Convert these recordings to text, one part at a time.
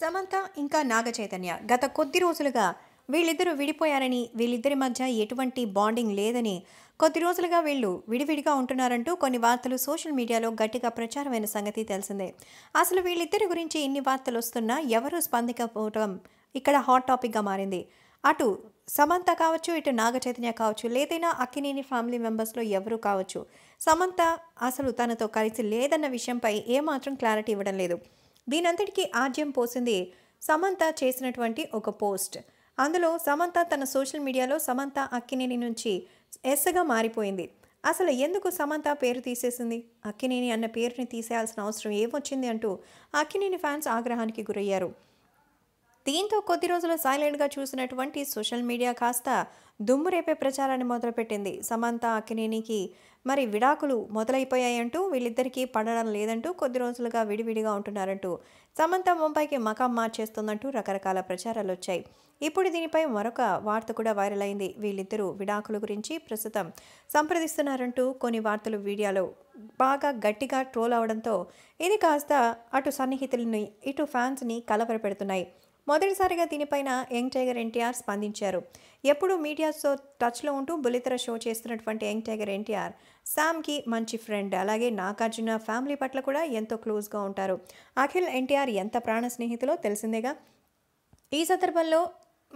సమంత ఇంకా నాగచైతన్య గత కొద్ది రోజులుగా వీళ్ళిద్దరూ విడిపోయారని వీళ్ళిద్దరి మధ్య ఎటువంటి బాండింగ్ లేదని కొద్ది రోజులుగా వీళ్ళు విడివిడిగా ఉంటున్నారంటూ కొన్ని వార్తలు సోషల్ మీడియాలో గట్టిగా ప్రచారమైన సంగతి తెలిసిందే అసలు వీళ్ళిద్దరి గురించి ఇన్ని వార్తలు వస్తున్నా ఎవరూ స్పందికపోవటం ఇక్కడ హాట్ టాపిక్గా మారింది అటు సమంత కావచ్చు ఇటు నాగచైతన్య కావచ్చు లేదైనా అక్కినేని ఫ్యామిలీ మెంబర్స్లో ఎవరు కావచ్చు సమంత అసలు తనతో కలిసి లేదన్న విషయంపై ఏమాత్రం క్లారిటీ ఇవ్వడం లేదు దీనంతటికీ ఆజ్యం పోసింది సమంత చేసినటువంటి ఒక పోస్ట్ అందులో సమంత తన సోషల్ మీడియాలో సమంత అక్కినేని నుంచి ఎస్సగా మారిపోయింది అసలు ఎందుకు సమంత పేరు తీసేసింది అక్కినేని అన్న పేరుని తీసేయాల్సిన అవసరం ఏమొచ్చింది అంటూ అక్కినేని ఫ్యాన్స్ ఆగ్రహానికి గురయ్యారు దీంతో కొద్ది రోజులు సైలెంట్గా చూసినటువంటి సోషల్ మీడియా కాస్త దుమ్ము రేపే ప్రచారాన్ని మొదలుపెట్టింది సమంత అక్కినేనికి మరి విడాకులు మొదలైపోయాయంటూ వీళ్ళిద్దరికీ పడడం లేదంటూ కొద్ది రోజులుగా విడివిడిగా ఉంటున్నారంటూ సమంత ముంబైకి మకాం మార్చేస్తుందంటూ రకరకాల ప్రచారాలు వచ్చాయి ఇప్పుడు దీనిపై మరొక వార్త కూడా వైరల్ అయింది వీళ్ళిద్దరూ విడాకుల గురించి ప్రస్తుతం సంప్రదిస్తున్నారంటూ కొన్ని వార్తలు వీడియోలో బాగా గట్టిగా ట్రోల్ అవడంతో ఇది కాస్త అటు సన్నిహితులని ఇటు ఫ్యాన్స్ని కలవరపెడుతున్నాయి మొదటిసారిగా దీనిపైన యంగ్ టైగర్ ఎన్టీఆర్ స్పందించారు ఎప్పుడు మీడియాతో టచ్లో ఉంటూ బులితెర షో చేస్తున్నటువంటి యంగ్ టైగర్ ఎన్టీఆర్ శామ్కి మంచి ఫ్రెండ్ అలాగే నాగార్జున ఫ్యామిలీ పట్ల కూడా ఎంతో క్లోజ్గా ఉంటారు అఖిల్ ఎన్టీఆర్ ఎంత ప్రాణ స్నేహితులో తెలిసిందేగా ఈ సందర్భంలో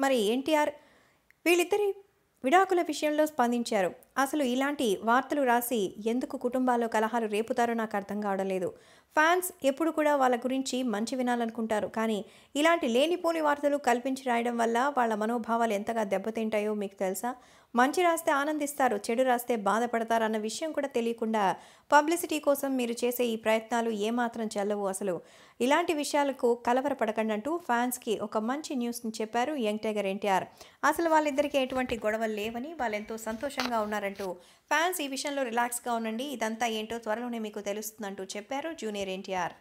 మరి ఎన్టీఆర్ వీళ్ళిద్దరి విడాకుల విషయంలో స్పందించారు అసలు ఇలాంటి వార్తలు రాసి ఎందుకు కుటుంబాల్లో కలహాలు రేపుతారో నాకు అర్థం కావడం లేదు ఫ్యాన్స్ ఎప్పుడు కూడా వాళ్ళ గురించి మంచి వినాలనుకుంటారు కానీ ఇలాంటి లేనిపోని వార్తలు కల్పించి రాయడం వల్ల వాళ్ళ మనోభావాలు ఎంతగా దెబ్బతింటాయో మీకు తెలుసా మంచి రాస్తే ఆనందిస్తారు చెడు రాస్తే బాధపడతారు అన్న విషయం కూడా తెలియకుండా పబ్లిసిటీ కోసం మీరు చేసే ఈ ప్రయత్నాలు ఏమాత్రం చెల్లవు అసలు ఇలాంటి విషయాలకు కలవరపడకండి అంటూ ఫ్యాన్స్కి ఒక మంచి న్యూస్ని చెప్పారు యంగ్ టైగర్ ఎన్టీఆర్ అసలు వాళ్ళిద్దరికీ ఎటువంటి గొడవలు లేవని వాళ్ళెంతో సంతోషంగా ఉన్నారంటూ ఫ్యాన్స్ ఈ విషయంలో రిలాక్స్గా ఉండండి ఇదంతా ఏంటో త్వరలోనే మీకు తెలుస్తుందంటూ చెప్పారు జూనియర్ ఎన్టీఆర్